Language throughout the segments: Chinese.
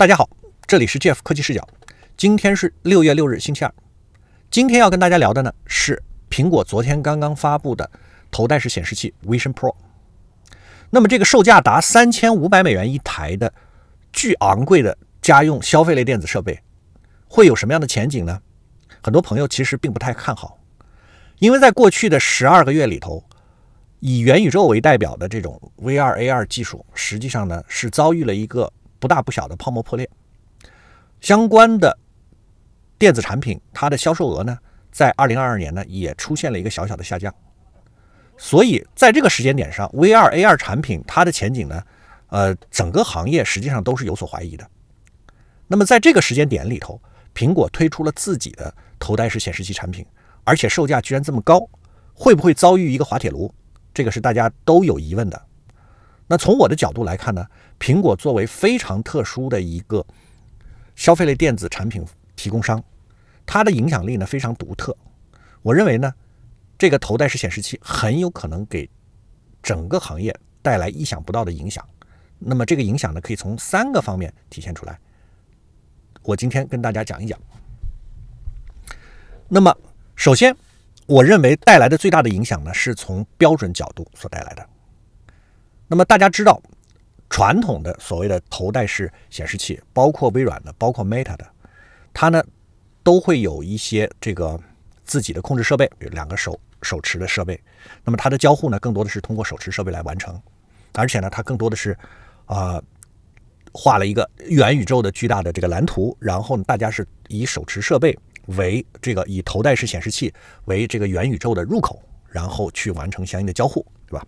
大家好，这里是 Jeff 科技视角。今天是六月六日，星期二。今天要跟大家聊的呢是苹果昨天刚刚发布的头戴式显示器 Vision Pro。那么这个售价达三千五百美元一台的巨昂贵的家用消费类电子设备，会有什么样的前景呢？很多朋友其实并不太看好，因为在过去的十二个月里头，以元宇宙为代表的这种 VR、AR 技术，实际上呢是遭遇了一个。不大不小的泡沫破裂，相关的电子产品它的销售额呢，在二零二二年呢也出现了一个小小的下降，所以在这个时间点上，V 二 A 二产品它的前景呢，呃，整个行业实际上都是有所怀疑的。那么在这个时间点里头，苹果推出了自己的头戴式显示器产品，而且售价居然这么高，会不会遭遇一个滑铁卢？这个是大家都有疑问的。那从我的角度来看呢，苹果作为非常特殊的一个消费类电子产品提供商，它的影响力呢非常独特。我认为呢，这个头戴式显示器很有可能给整个行业带来意想不到的影响。那么这个影响呢，可以从三个方面体现出来。我今天跟大家讲一讲。那么首先，我认为带来的最大的影响呢，是从标准角度所带来的。那么大家知道，传统的所谓的头戴式显示器，包括微软的，包括 Meta 的，它呢都会有一些这个自己的控制设备，如两个手手持的设备。那么它的交互呢，更多的是通过手持设备来完成，而且呢，它更多的是啊画了一个元宇宙的巨大的这个蓝图，然后呢大家是以手持设备为这个，以头戴式显示器为这个元宇宙的入口，然后去完成相应的交互，对吧？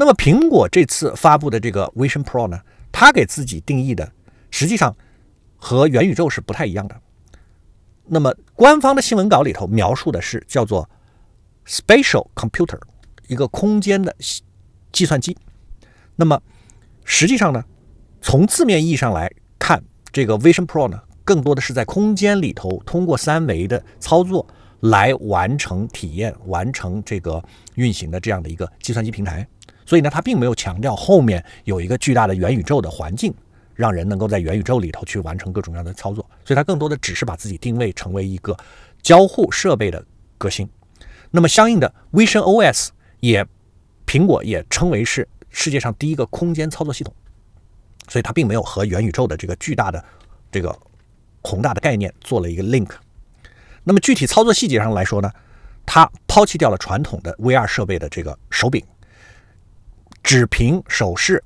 那么，苹果这次发布的这个 Vision Pro 呢，它给自己定义的，实际上和元宇宙是不太一样的。那么，官方的新闻稿里头描述的是叫做 Spatial Computer，一个空间的计算机。那么，实际上呢，从字面意义上来看，这个 Vision Pro 呢，更多的是在空间里头通过三维的操作来完成体验、完成这个运行的这样的一个计算机平台。所以呢，它并没有强调后面有一个巨大的元宇宙的环境，让人能够在元宇宙里头去完成各种各样的操作。所以它更多的只是把自己定位成为一个交互设备的革新。那么相应的，visionOS 也苹果也称为是世界上第一个空间操作系统。所以它并没有和元宇宙的这个巨大的、这个宏大的概念做了一个 link。那么具体操作细节上来说呢，它抛弃掉了传统的 VR 设备的这个手柄。只凭手势、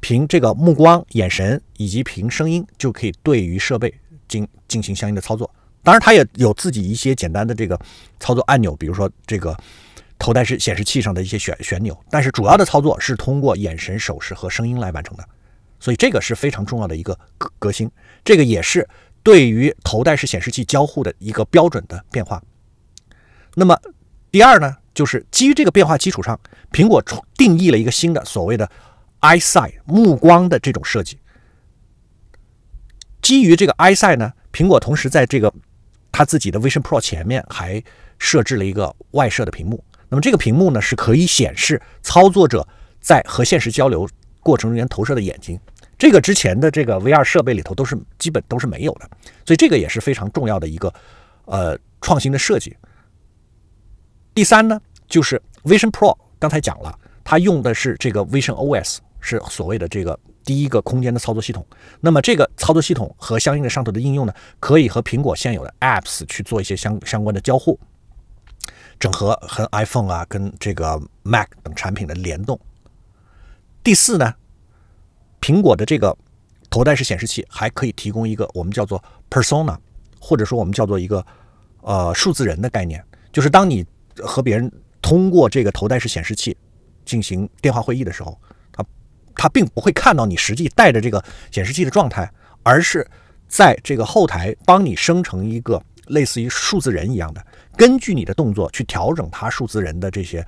凭这个目光、眼神，以及凭声音，就可以对于设备进进行相应的操作。当然，它也有自己一些简单的这个操作按钮，比如说这个头戴式显示器上的一些旋旋钮。但是，主要的操作是通过眼神、手势和声音来完成的。所以，这个是非常重要的一个革革新。这个也是对于头戴式显示器交互的一个标准的变化。那么，第二呢？就是基于这个变化基础上，苹果定义了一个新的所谓的 Eye Sight 目光的这种设计。基于这个 Eye Sight 呢，苹果同时在这个它自己的 Vision Pro 前面还设置了一个外设的屏幕。那么这个屏幕呢，是可以显示操作者在和现实交流过程中间投射的眼睛。这个之前的这个 VR 设备里头都是基本都是没有的，所以这个也是非常重要的一个呃创新的设计。第三呢，就是 Vision Pro，刚才讲了，它用的是这个 Vision OS，是所谓的这个第一个空间的操作系统。那么这个操作系统和相应的上头的应用呢，可以和苹果现有的 Apps 去做一些相相关的交互，整合和 iPhone 啊、跟这个 Mac 等产品的联动。第四呢，苹果的这个头戴式显示器还可以提供一个我们叫做 Persona，或者说我们叫做一个呃数字人的概念，就是当你和别人通过这个头戴式显示器进行电话会议的时候，他他并不会看到你实际戴着这个显示器的状态，而是在这个后台帮你生成一个类似于数字人一样的，根据你的动作去调整他数字人的这些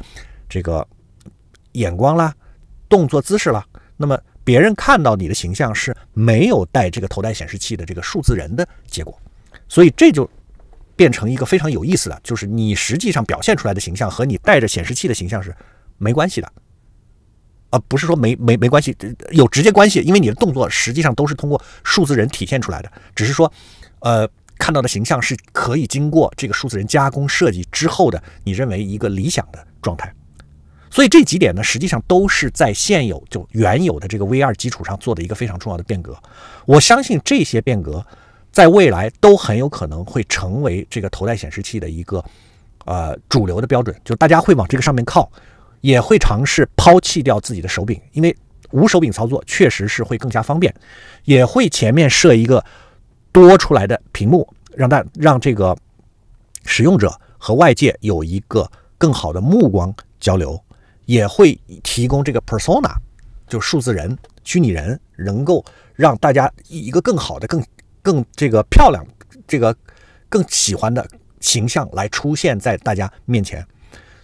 这个眼光啦、动作姿势啦。那么别人看到你的形象是没有戴这个头戴显示器的这个数字人的结果，所以这就。变成一个非常有意思的，就是你实际上表现出来的形象和你带着显示器的形象是没关系的，啊，不是说没没没关系，有直接关系，因为你的动作实际上都是通过数字人体现出来的，只是说，呃，看到的形象是可以经过这个数字人加工设计之后的，你认为一个理想的状态。所以这几点呢，实际上都是在现有就原有的这个 VR 基础上做的一个非常重要的变革。我相信这些变革。在未来都很有可能会成为这个头戴显示器的一个呃主流的标准，就大家会往这个上面靠，也会尝试抛弃掉自己的手柄，因为无手柄操作确实是会更加方便，也会前面设一个多出来的屏幕，让大让这个使用者和外界有一个更好的目光交流，也会提供这个 persona，就数字人、虚拟人，能够让大家一个更好的更。更这个漂亮，这个更喜欢的形象来出现在大家面前。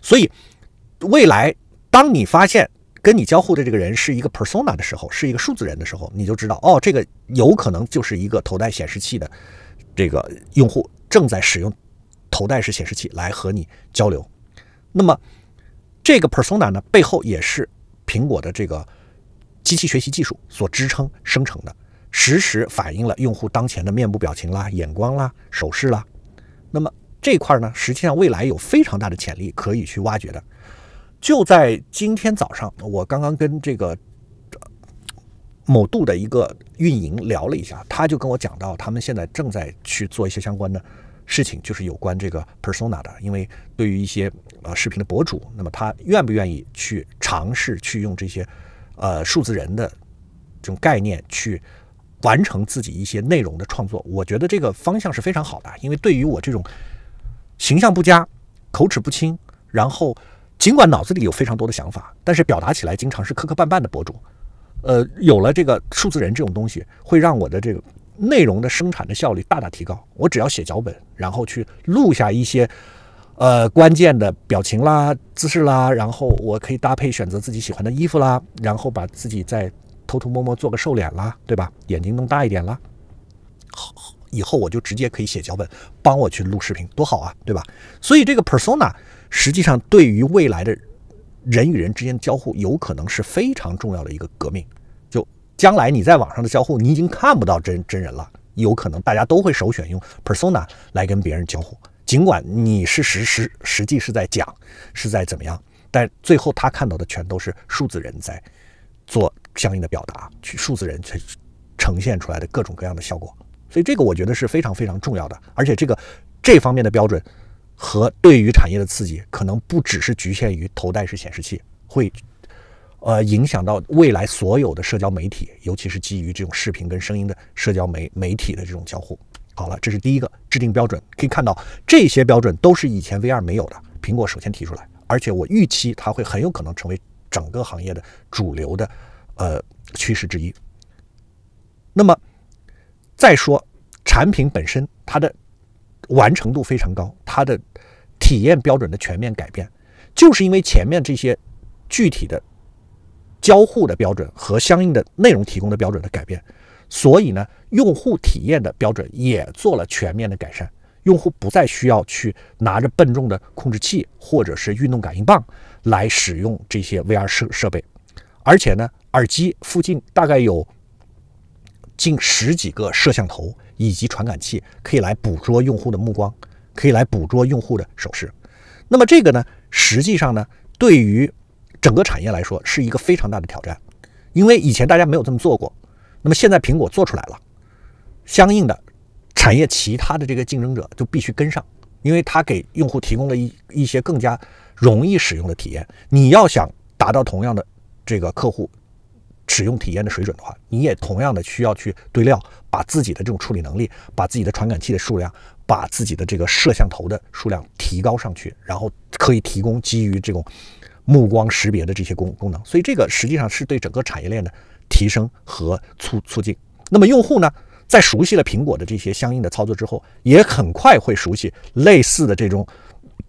所以，未来当你发现跟你交互的这个人是一个 persona 的时候，是一个数字人的时候，你就知道哦，这个有可能就是一个头戴显示器的这个用户正在使用头戴式显示器来和你交流。那么，这个 persona 呢，背后也是苹果的这个机器学习技术所支撑生成的。实时反映了用户当前的面部表情啦、眼光啦、手势啦。那么这块呢，实际上未来有非常大的潜力可以去挖掘的。就在今天早上，我刚刚跟这个某度的一个运营聊了一下，他就跟我讲到，他们现在正在去做一些相关的事情，就是有关这个 persona 的。因为对于一些呃视频的博主，那么他愿不愿意去尝试去用这些呃数字人的这种概念去。完成自己一些内容的创作，我觉得这个方向是非常好的。因为对于我这种形象不佳、口齿不清，然后尽管脑子里有非常多的想法，但是表达起来经常是磕磕绊绊的博主，呃，有了这个数字人这种东西，会让我的这个内容的生产的效率大大提高。我只要写脚本，然后去录下一些呃关键的表情啦、姿势啦，然后我可以搭配选择自己喜欢的衣服啦，然后把自己在。偷偷摸摸做个瘦脸啦，对吧？眼睛弄大一点啦，以后我就直接可以写脚本，帮我去录视频，多好啊，对吧？所以这个 persona 实际上对于未来的人与人之间的交互，有可能是非常重要的一个革命。就将来你在网上的交互，你已经看不到真真人了，有可能大家都会首选用 persona 来跟别人交互。尽管你是实时，实际是在讲，是在怎么样，但最后他看到的全都是数字人在做。相应的表达，去数字人去呈现出来的各种各样的效果，所以这个我觉得是非常非常重要的。而且，这个这方面的标准和对于产业的刺激，可能不只是局限于头戴式显示器，会呃影响到未来所有的社交媒体，尤其是基于这种视频跟声音的社交媒媒体的这种交互。好了，这是第一个制定标准。可以看到，这些标准都是以前 VR 没有的，苹果首先提出来，而且我预期它会很有可能成为整个行业的主流的。呃，趋势之一。那么再说，产品本身它的完成度非常高，它的体验标准的全面改变，就是因为前面这些具体的交互的标准和相应的内容提供的标准的改变，所以呢，用户体验的标准也做了全面的改善。用户不再需要去拿着笨重的控制器或者是运动感应棒来使用这些 VR 设设备，而且呢。耳机附近大概有近十几个摄像头以及传感器，可以来捕捉用户的目光，可以来捕捉用户的手势。那么这个呢，实际上呢，对于整个产业来说是一个非常大的挑战，因为以前大家没有这么做过。那么现在苹果做出来了，相应的产业其他的这个竞争者就必须跟上，因为它给用户提供了一一些更加容易使用的体验。你要想达到同样的这个客户。使用体验的水准的话，你也同样的需要去堆料，把自己的这种处理能力，把自己的传感器的数量，把自己的这个摄像头的数量提高上去，然后可以提供基于这种目光识别的这些功功能。所以这个实际上是对整个产业链的提升和促促进。那么用户呢，在熟悉了苹果的这些相应的操作之后，也很快会熟悉类似的这种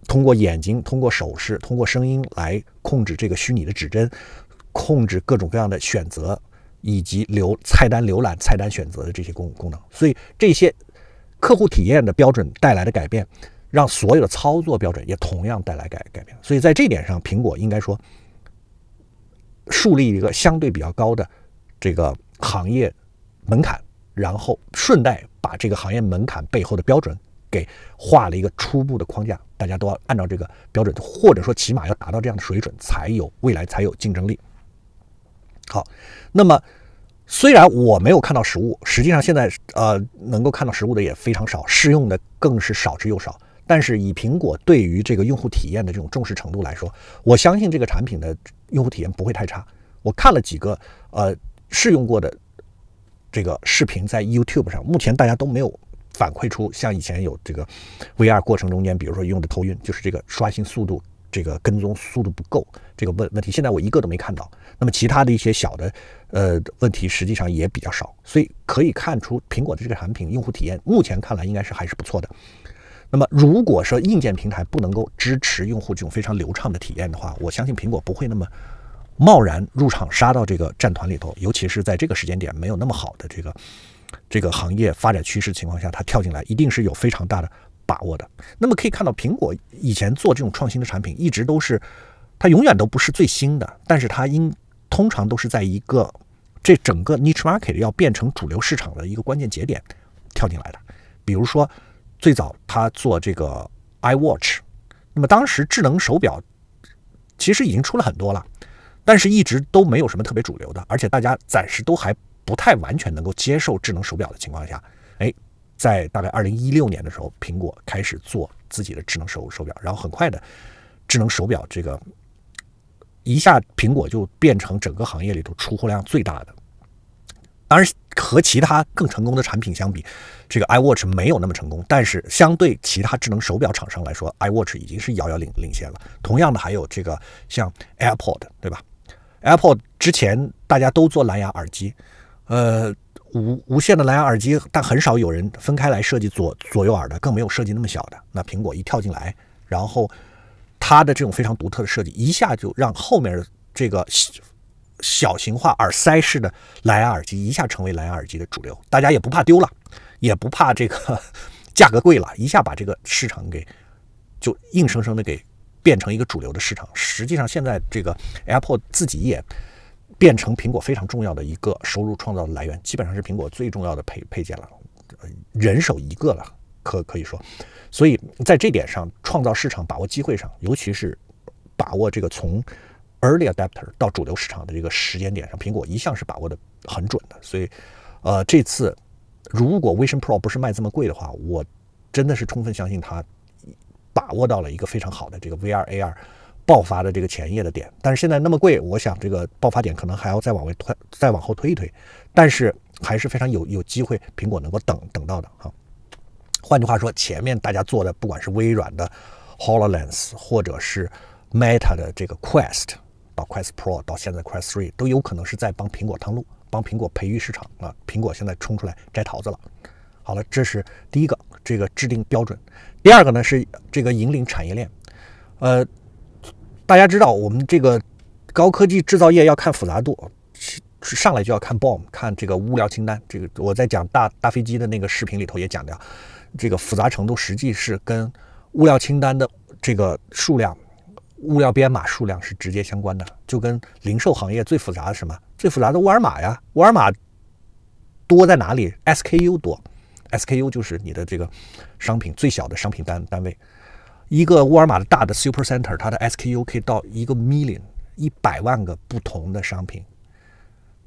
通过眼睛、通过手势、通过声音来控制这个虚拟的指针。控制各种各样的选择，以及浏菜单浏览、菜单选择的这些功功能，所以这些客户体验的标准带来的改变，让所有的操作标准也同样带来改改变。所以在这点上，苹果应该说树立一个相对比较高的这个行业门槛，然后顺带把这个行业门槛背后的标准给画了一个初步的框架，大家都要按照这个标准，或者说起码要达到这样的水准，才有未来才有竞争力。好，那么虽然我没有看到实物，实际上现在呃能够看到实物的也非常少，试用的更是少之又少。但是以苹果对于这个用户体验的这种重视程度来说，我相信这个产品的用户体验不会太差。我看了几个呃试用过的这个视频在 YouTube 上，目前大家都没有反馈出像以前有这个 VR 过程中间，比如说用的头晕，就是这个刷新速度、这个跟踪速度不够这个问问题。现在我一个都没看到。那么其他的一些小的呃问题，实际上也比较少，所以可以看出苹果的这个产品用户体验，目前看来应该是还是不错的。那么如果说硬件平台不能够支持用户这种非常流畅的体验的话，我相信苹果不会那么贸然入场杀到这个战团里头，尤其是在这个时间点没有那么好的这个这个行业发展趋势情况下，它跳进来一定是有非常大的把握的。那么可以看到，苹果以前做这种创新的产品，一直都是它永远都不是最新的，但是它应通常都是在一个这整个 niche market 要变成主流市场的一个关键节点跳进来的。比如说，最早他做这个 iWatch，那么当时智能手表其实已经出了很多了，但是一直都没有什么特别主流的，而且大家暂时都还不太完全能够接受智能手表的情况下，哎，在大概二零一六年的时候，苹果开始做自己的智能手手表，然后很快的，智能手表这个。一下，苹果就变成整个行业里头出货量最大的。当然，和其他更成功的产品相比，这个 iWatch 没有那么成功。但是，相对其他智能手表厂商来说，iWatch 已经是遥遥领领先了。同样的，还有这个像 AirPod，对吧？AirPod 之前大家都做蓝牙耳机，呃，无无线的蓝牙耳机，但很少有人分开来设计左左右耳的，更没有设计那么小的。那苹果一跳进来，然后。它的这种非常独特的设计，一下就让后面的这个小型化耳塞式的蓝牙耳机，一下成为蓝牙耳机的主流。大家也不怕丢了，也不怕这个 价格贵了，一下把这个市场给就硬生生的给变成一个主流的市场。实际上，现在这个 AirPod 自己也变成苹果非常重要的一个收入创造的来源，基本上是苹果最重要的配配件了，人手一个了。可可以说，所以在这点上，创造市场、把握机会上，尤其是把握这个从 early adapter 到主流市场的这个时间点上，苹果一向是把握的很准的。所以，呃，这次如果 Vision Pro 不是卖这么贵的话，我真的是充分相信它把握到了一个非常好的这个 VR AR 爆发的这个前夜的点。但是现在那么贵，我想这个爆发点可能还要再往外推，再往后推一推。但是还是非常有有机会，苹果能够等等到的啊。换句话说，前面大家做的，不管是微软的 Hololens，或者是 Meta 的这个 Quest，到 Quest Pro，到现在 Quest Three，都有可能是在帮苹果探路，帮苹果培育市场啊。苹果现在冲出来摘桃子了。好了，这是第一个，这个制定标准；第二个呢是这个引领产业链。呃，大家知道我们这个高科技制造业要看复杂度，上来就要看 BOM，看这个物料清单。这个我在讲大大飞机的那个视频里头也讲的这个复杂程度实际是跟物料清单的这个数量、物料编码数量是直接相关的，就跟零售行业最复杂的什么？最复杂的沃尔玛呀，沃尔玛多在哪里？SKU 多，SKU 就是你的这个商品最小的商品单单位。一个沃尔玛的大的 Super Center，它的 SKU 可以到一个 million，一百万个不同的商品，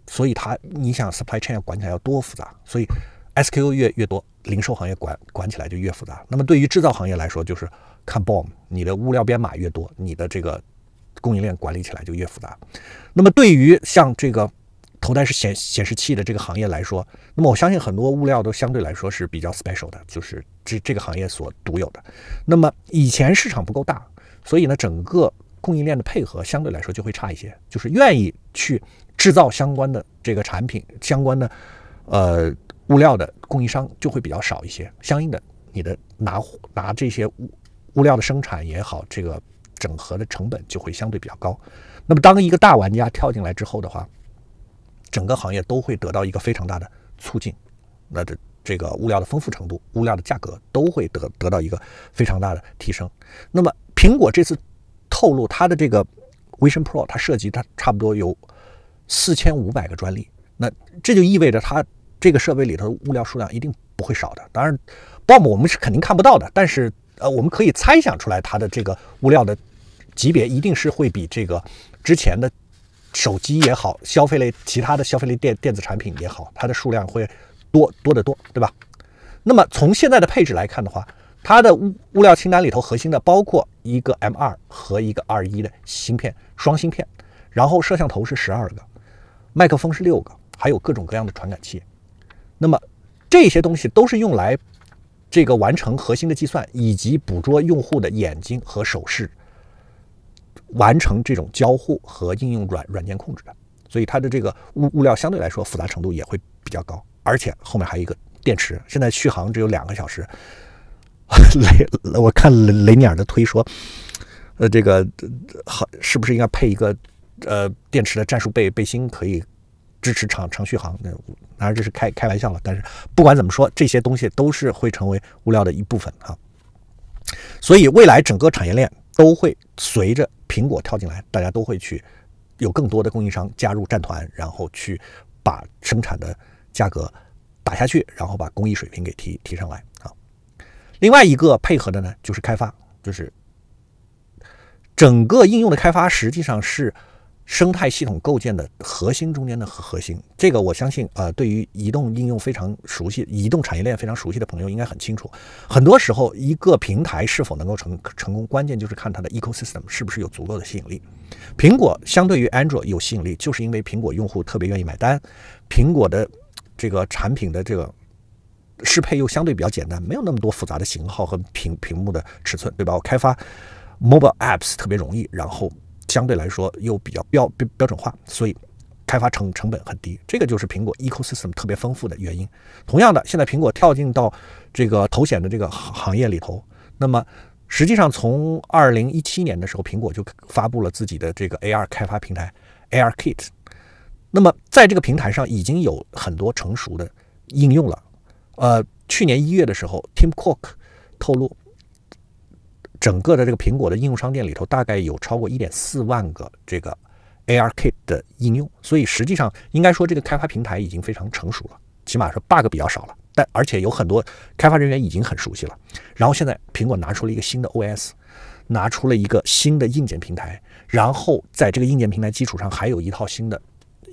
所以它你想 Supply Chain 要管起来要多复杂？所以 SKU 越越多。零售行业管管起来就越复杂。那么对于制造行业来说，就是看 BOM，你的物料编码越多，你的这个供应链管理起来就越复杂。那么对于像这个头戴式显显示器的这个行业来说，那么我相信很多物料都相对来说是比较 special 的，就是这这个行业所独有的。那么以前市场不够大，所以呢，整个供应链的配合相对来说就会差一些，就是愿意去制造相关的这个产品，相关的呃。物料的供应商就会比较少一些，相应的，你的拿拿这些物物料的生产也好，这个整合的成本就会相对比较高。那么，当一个大玩家跳进来之后的话，整个行业都会得到一个非常大的促进，那这这个物料的丰富程度、物料的价格都会得得到一个非常大的提升。那么，苹果这次透露它的这个 Vision Pro，它涉及它差不多有四千五百个专利，那这就意味着它。这个设备里头物料数量一定不会少的，当然，bomb 我们是肯定看不到的，但是呃，我们可以猜想出来它的这个物料的级别一定是会比这个之前的手机也好，消费类其他的消费类电电子产品也好，它的数量会多多得多，对吧？那么从现在的配置来看的话，它的物物料清单里头核心的包括一个 M2 和一个 R1 的芯片，双芯片，然后摄像头是十二个，麦克风是六个，还有各种各样的传感器。那么这些东西都是用来这个完成核心的计算，以及捕捉用户的眼睛和手势，完成这种交互和应用软软件控制的。所以它的这个物物料相对来说复杂程度也会比较高，而且后面还有一个电池，现在续航只有两个小时。雷，我看雷雷尼尔的推说，呃，这个好是不是应该配一个呃电池的战术背背心可以？支持长长续航，当然这是开开玩笑了。但是不管怎么说，这些东西都是会成为物料的一部分啊。所以未来整个产业链都会随着苹果跳进来，大家都会去有更多的供应商加入战团，然后去把生产的价格打下去，然后把工艺水平给提提上来啊。另外一个配合的呢，就是开发，就是整个应用的开发实际上是。生态系统构建的核心中间的核心，这个我相信啊，对于移动应用非常熟悉、移动产业链非常熟悉的朋友应该很清楚。很多时候，一个平台是否能够成成功，关键就是看它的 ecosystem 是不是有足够的吸引力。苹果相对于 Android 有吸引力，就是因为苹果用户特别愿意买单，苹果的这个产品的这个适配又相对比较简单，没有那么多复杂的型号和屏屏幕的尺寸，对吧？我开发 mobile apps 特别容易，然后。相对来说又比较标标准化，所以开发成成本很低，这个就是苹果 ecosystem 特别丰富的原因。同样的，现在苹果跳进到这个头显的这个行业里头，那么实际上从二零一七年的时候，苹果就发布了自己的这个 AR 开发平台 a r Kit，那么在这个平台上已经有很多成熟的应用了。呃，去年一月的时候，Tim Cook 透露。整个的这个苹果的应用商店里头，大概有超过一点四万个这个 AR Kit 的应用，所以实际上应该说这个开发平台已经非常成熟了，起码说 bug 比较少了，但而且有很多开发人员已经很熟悉了。然后现在苹果拿出了一个新的 OS，拿出了一个新的硬件平台，然后在这个硬件平台基础上还有一套新的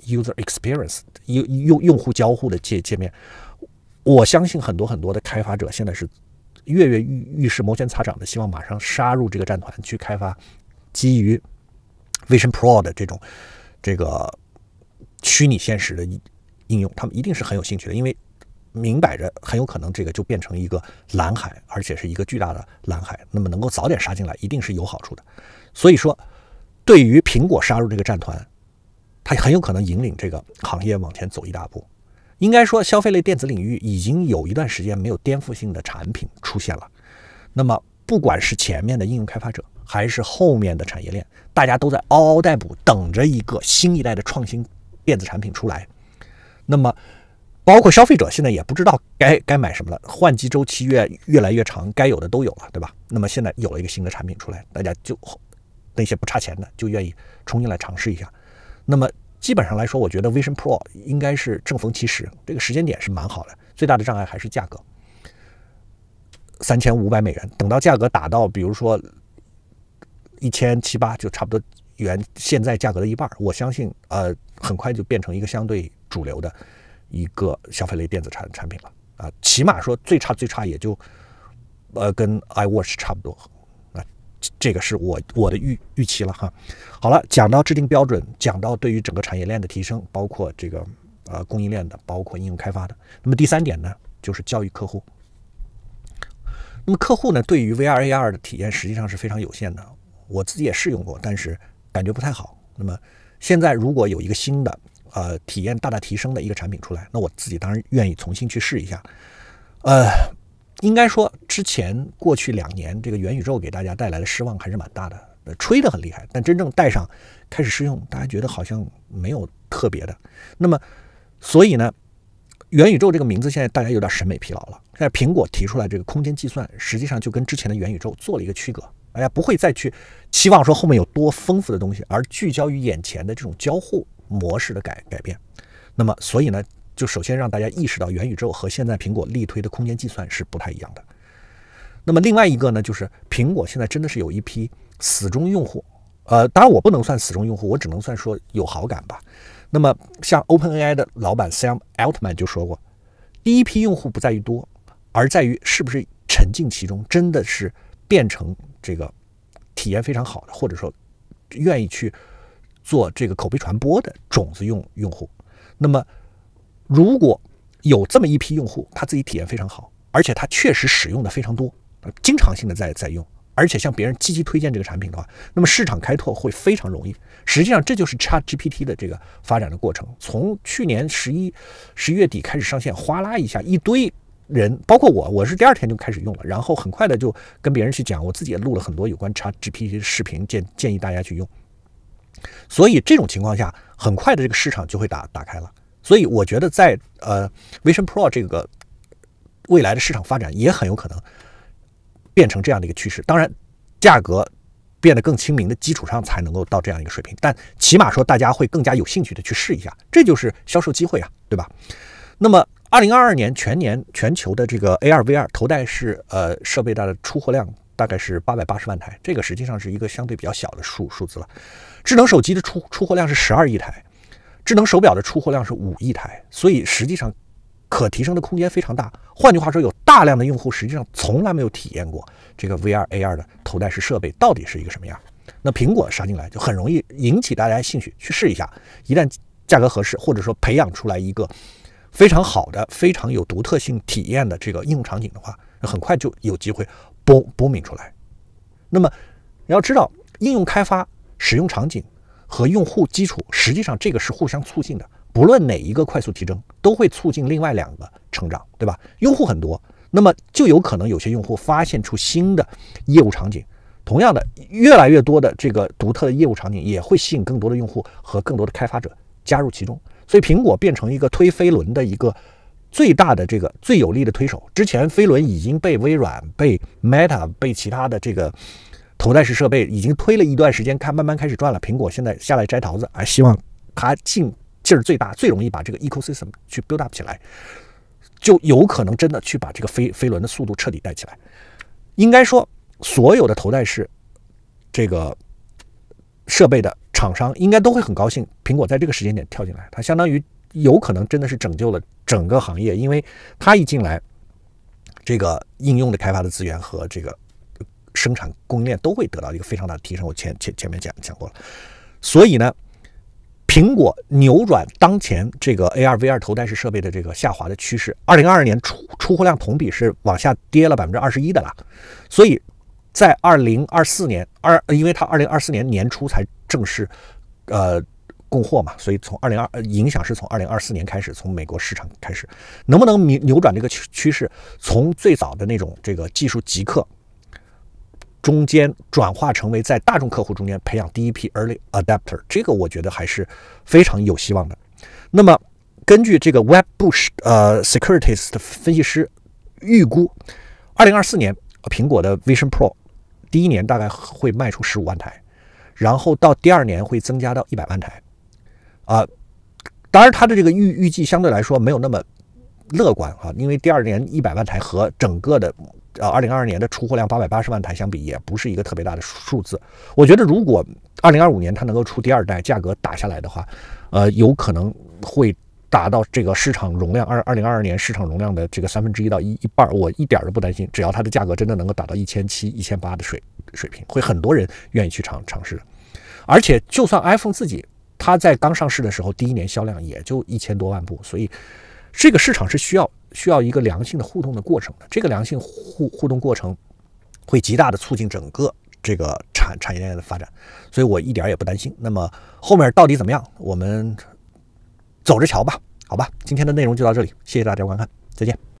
User Experience，用用用户交互的界界面，我相信很多很多的开发者现在是。跃跃欲欲试、摩拳擦掌的，希望马上杀入这个战团，去开发基于 Vision Pro 的这种这个虚拟现实的应用，他们一定是很有兴趣的，因为明摆着很有可能这个就变成一个蓝海，而且是一个巨大的蓝海。那么能够早点杀进来，一定是有好处的。所以说，对于苹果杀入这个战团，它很有可能引领这个行业往前走一大步。应该说，消费类电子领域已经有一段时间没有颠覆性的产品出现了。那么，不管是前面的应用开发者，还是后面的产业链，大家都在嗷嗷待哺，等着一个新一代的创新电子产品出来。那么，包括消费者现在也不知道该该买什么了，换机周期越越来越长，该有的都有了，对吧？那么现在有了一个新的产品出来，大家就那些不差钱的就愿意冲进来尝试一下。那么。基本上来说，我觉得 Vision Pro 应该是正逢其时，这个时间点是蛮好的。最大的障碍还是价格，三千五百美元。等到价格打到，比如说一千七八，就差不多原现在价格的一半。我相信，呃，很快就变成一个相对主流的一个消费类电子产产品了。啊，起码说最差最差也就，呃，跟 iWatch 差不多。这个是我我的预预期了哈，好了，讲到制定标准，讲到对于整个产业链的提升，包括这个呃供应链的，包括应用开发的。那么第三点呢，就是教育客户。那么客户呢，对于 VR AR 的体验实际上是非常有限的。我自己也试用过，但是感觉不太好。那么现在如果有一个新的呃体验大大提升的一个产品出来，那我自己当然愿意重新去试一下。呃。应该说，之前过去两年，这个元宇宙给大家带来的失望还是蛮大的。吹得很厉害，但真正带上开始试用，大家觉得好像没有特别的。那么，所以呢，元宇宙这个名字现在大家有点审美疲劳了。现在苹果提出来这个空间计算，实际上就跟之前的元宇宙做了一个区隔。大家不会再去期望说后面有多丰富的东西，而聚焦于眼前的这种交互模式的改改变。那么，所以呢？就首先让大家意识到元宇宙和现在苹果力推的空间计算是不太一样的。那么另外一个呢，就是苹果现在真的是有一批死忠用户，呃，当然我不能算死忠用户，我只能算说有好感吧。那么像 OpenAI 的老板 Sam Altman 就说过，第一批用户不在于多，而在于是不是沉浸其中，真的是变成这个体验非常好的，或者说愿意去做这个口碑传播的种子用用户。那么如果有这么一批用户，他自己体验非常好，而且他确实使用的非常多，经常性的在在用，而且向别人积极推荐这个产品的话，那么市场开拓会非常容易。实际上，这就是 Chat GPT 的这个发展的过程。从去年十一十月底开始上线，哗啦一下，一堆人，包括我，我是第二天就开始用了，然后很快的就跟别人去讲，我自己也录了很多有关 Chat GPT 的视频，建建议大家去用。所以这种情况下，很快的这个市场就会打打开了。所以我觉得，在呃 Vision Pro 这个未来的市场发展也很有可能变成这样的一个趋势。当然，价格变得更亲民的基础上，才能够到这样一个水平。但起码说，大家会更加有兴趣的去试一下，这就是销售机会啊，对吧？那么，二零二二年全年全球的这个 AR/VR 头戴式呃设备的出货量大概是八百八十万台，这个实际上是一个相对比较小的数数字了。智能手机的出出货量是十二亿台。智能手表的出货量是五亿台，所以实际上可提升的空间非常大。换句话说，有大量的用户实际上从来没有体验过这个 VR、AR 的头戴式设备到底是一个什么样。那苹果杀进来就很容易引起大家兴趣去试一下。一旦价格合适，或者说培养出来一个非常好的、非常有独特性体验的这个应用场景的话，很快就有机会 bo boom 出来。那么你要知道，应用开发使用场景。和用户基础，实际上这个是互相促进的。不论哪一个快速提升，都会促进另外两个成长，对吧？用户很多，那么就有可能有些用户发现出新的业务场景。同样的，越来越多的这个独特的业务场景也会吸引更多的用户和更多的开发者加入其中。所以，苹果变成一个推飞轮的一个最大的这个最有力的推手。之前飞轮已经被微软、被 Meta、被其他的这个。头戴式设备已经推了一段时间，看慢慢开始转了。苹果现在下来摘桃子，还希望它劲劲儿最大，最容易把这个 ecosystem 去 build up 起来，就有可能真的去把这个飞飞轮的速度彻底带起来。应该说，所有的头戴式这个设备的厂商应该都会很高兴，苹果在这个时间点跳进来，它相当于有可能真的是拯救了整个行业，因为它一进来，这个应用的开发的资源和这个。生产供应链都会得到一个非常大的提升。我前前前面讲讲过了，所以呢，苹果扭转当前这个 AR、VR 头戴式设备的这个下滑的趋势。二零二二年出出货量同比是往下跌了百分之二十一的啦。所以在二零二四年二，因为它二零二四年年初才正式呃供货嘛，所以从二零二影响是从二零二四年开始，从美国市场开始，能不能扭扭转这个趋趋势？从最早的那种这个技术极客。中间转化成为在大众客户中间培养第一批 early adapter，这个我觉得还是非常有希望的。那么根据这个 Web Bush 呃 Securities 的分析师预估，二零二四年苹果的 Vision Pro 第一年大概会卖出十五万台，然后到第二年会增加到一百万台。啊，当然它的这个预预计相对来说没有那么乐观啊，因为第二年一百万台和整个的。呃，二零二二年的出货量八百八十万台，相比也不是一个特别大的数字。我觉得，如果二零二五年它能够出第二代，价格打下来的话，呃，有可能会达到这个市场容量。二二零二二年市场容量的这个三分之一到一一半，我一点都不担心。只要它的价格真的能够达到一千七、一千八的水水平，会很多人愿意去尝尝试而且，就算 iPhone 自己，它在刚上市的时候，第一年销量也就一千多万部，所以这个市场是需要。需要一个良性的互动的过程，这个良性互互动过程会极大的促进整个这个产产业链的发展，所以我一点也不担心。那么后面到底怎么样，我们走着瞧吧。好吧，今天的内容就到这里，谢谢大家观看，再见。